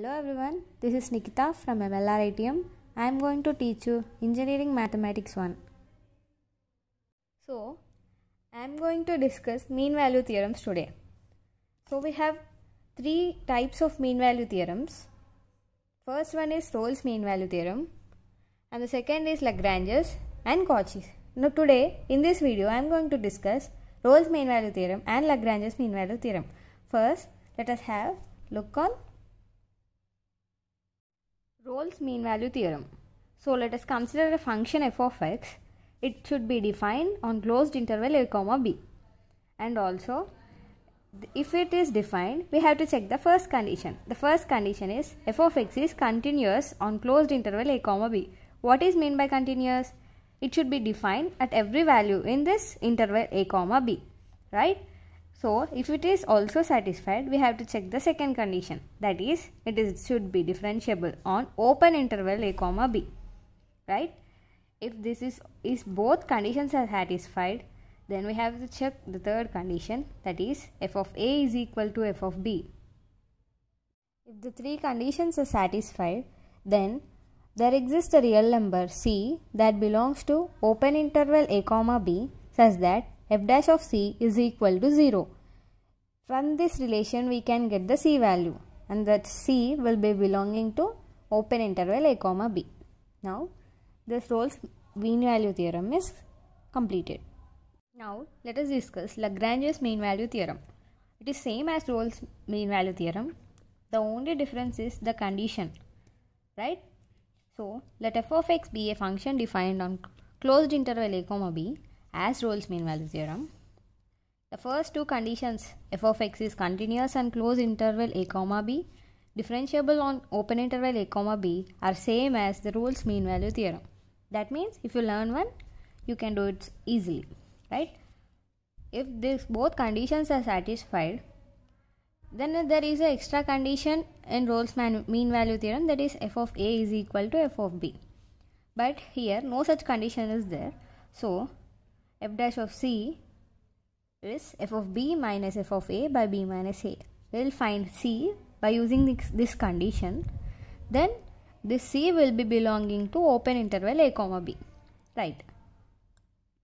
Hello everyone, this is Nikita from MLR ATM. I am going to teach you Engineering Mathematics 1. So, I am going to discuss mean value theorems today. So, we have three types of mean value theorems. First one is Rolle's mean value theorem and the second is Lagrange's and Cauchy's. Now, today in this video I am going to discuss Rolle's mean value theorem and Lagrange's mean value theorem. First, let us have look on Rolle's mean value theorem. So let us consider a function f of x. It should be defined on closed interval a comma b. And also if it is defined we have to check the first condition. The first condition is f of x is continuous on closed interval a comma b. What is meant by continuous? It should be defined at every value in this interval a comma b. Right? So if it is also satisfied, we have to check the second condition. That is, it is should be differentiable on open interval a comma b. Right? If this is is both conditions are satisfied, then we have to check the third condition. That is, f of a is equal to f of b. If the three conditions are satisfied, then there exists a real number c that belongs to open interval a comma b such that f dash of c is equal to 0. From this relation we can get the c value and that c will be belonging to open interval a comma b. Now this Rolle's mean value theorem is completed. Now let us discuss Lagrange's mean value theorem. It is same as Rolle's mean value theorem. The only difference is the condition, right? So let f of x be a function defined on closed interval a comma b as Rolle's mean value theorem. The first two conditions f of x is continuous and closed interval a comma b differentiable on open interval a comma b are same as the Rolle's mean value theorem. That means if you learn one you can do it easily right. If this both conditions are satisfied then there is an extra condition in Rolle's mean value theorem that is f of a is equal to f of b. But here no such condition is there. So f dash of c is f of b minus f of a by b minus a. We'll find c by using this, condition. Then this c will be belonging to open interval a comma b. Right.